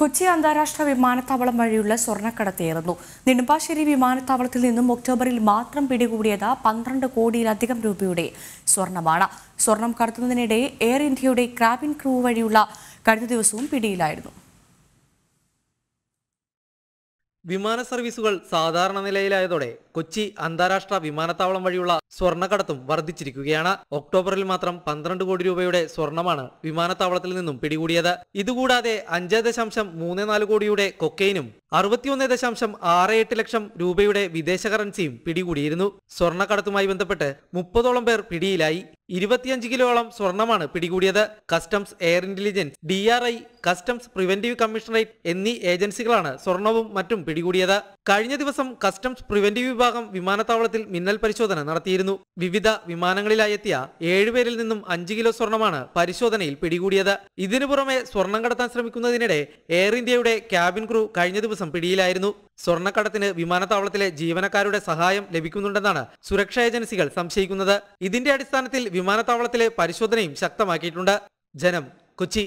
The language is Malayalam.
കൊച്ചി അന്താരാഷ്ട്ര വിമാനത്താവളം വഴിയുള്ള സ്വർണ്ണക്കടത്തേറുന്നു നെടുമ്പാശ്ശേരി വിമാനത്താവളത്തിൽ നിന്നും ഒക്ടോബറിൽ മാത്രം പിടികൂടിയത് പന്ത്രണ്ട് കോടിയിലധികം രൂപയുടെ സ്വർണമാണ് സ്വർണം കടത്തുന്നതിനിടെ എയർ ഇന്ത്യയുടെ ക്രാബിൻ ക്രൂ വഴിയുള്ള കഴിഞ്ഞ ദിവസവും പിടിയിലായിരുന്നു വിമാന സർവീസുകൾ സാധാരണ നിലയിലായതോടെ കൊച്ചി അന്താരാഷ്ട്ര വിമാനത്താവളം വഴിയുള്ള സ്വർണ്ണക്കടത്തും വർദ്ധിച്ചിരിക്കുകയാണ് ഒക്ടോബറിൽ മാത്രം പന്ത്രണ്ട് കോടി രൂപയുടെ സ്വർണമാണ് വിമാനത്താവളത്തിൽ നിന്നും പിടികൂടിയത് ഇതുകൂടാതെ അഞ്ച് ദശാംശം മൂന്ന് നാല് കോടിയുടെ കൊക്കൈനും അറുപത്തിയൊന്ന് ദശാംശം ആറ് എട്ട് ലക്ഷം രൂപയുടെ വിദേശ കറൻസിയും പിടികൂടിയിരുന്നു സ്വർണ്ണക്കടത്തുമായി ബന്ധപ്പെട്ട് മുപ്പതോളം പേർ പിടിയിലായി ഇരുപത്തിയഞ്ച് കിലോളം സ്വർണമാണ് പിടികൂടിയത് customs air intelligence D R I customs preventive commissionerate എന്നീ ഏജൻസികളാണ് സ്വർണവും മറ്റും പിടികൂടിയത് കഴിഞ്ഞ ദിവസം കസ്റ്റംസ് പ്രിവെന്റീവ് വിഭാഗം വിമാനത്താവളത്തിൽ മിന്നൽ പരിശോധന നടത്തിയിരുന്നു വിവിധ വിമാനങ്ങളിലായെത്തിയ ഏഴുപേരിൽ നിന്നും അഞ്ച് കിലോ സ്വർണമാണ് പരിശോധനയിൽ പിടികൂടിയത് ഇതിനു പുറമെ സ്വർണം കടത്താൻ ശ്രമിക്കുന്നതിനിടെ എയർ ഇന്ത്യയുടെ ക്യാബിൻ ക്രൂ കഴിഞ്ഞ ദിവസം പിടിയിലായിരുന്നു സ്വർണ്ണക്കടത്തിന് വിമാനത്താവളത്തിലെ ജീവനക്കാരുടെ സഹായം ലഭിക്കുന്നുണ്ടെന്നാണ് സുരക്ഷാ ഏജൻസികൾ സംശയിക്കുന്നത് ഇതിന്റെ അടിസ്ഥാനത്തിൽ വിമാനത്താവളത്തിലെ പരിശോധനയും ശക്തമാക്കിയിട്ടുണ്ട് ജനം കൊച്ചി